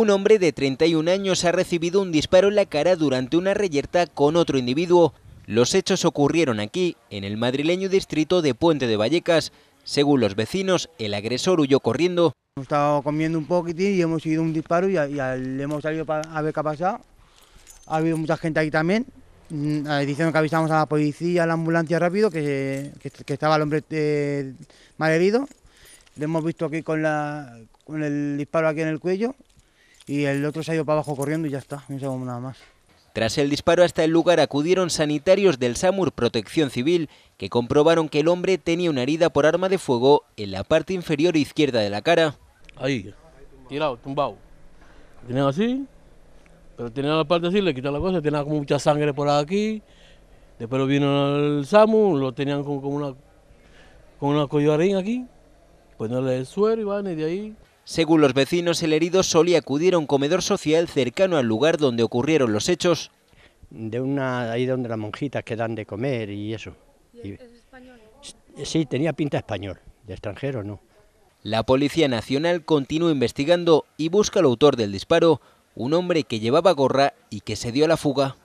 Un hombre de 31 años ha recibido un disparo en la cara durante una reyerta con otro individuo. Los hechos ocurrieron aquí, en el madrileño distrito de Puente de Vallecas. Según los vecinos, el agresor huyó corriendo. Hemos estado comiendo un poquitín y hemos ido un disparo y, le hemos salido a ver qué ha pasado. Ha habido mucha gente aquí también, mm, eh, diciendo que avisamos a la policía, a la ambulancia rápido, que, estaba el hombre eh, malherido. Le hemos visto aquí con, con el disparo aquí en el cuello y el otro se ha ido para abajo corriendo y ya está, no sabemos nada más. Tras el disparo hasta el lugar acudieron sanitarios del SAMUR Protección Civil que comprobaron que el hombre tenía una herida por arma de fuego en la parte inferior izquierda de la cara. Ahí, tirado, tumbado. Tenía así, pero tenía la parte así, le quitó la cosa, tenía como mucha sangre por aquí. Después lo vino el SAMUR, lo tenían como, como una, con una collarín aquí, poniéndole el suero y van y de ahí según los vecinos, el herido solía acudir a un comedor social cercano al lugar donde ocurrieron los hechos. De una, ahí donde las monjitas quedan de comer y eso. español? Sí, tenía pinta español, de extranjero no. La Policía Nacional continúa investigando y busca al autor del disparo, un hombre que llevaba gorra y que se dio a la fuga.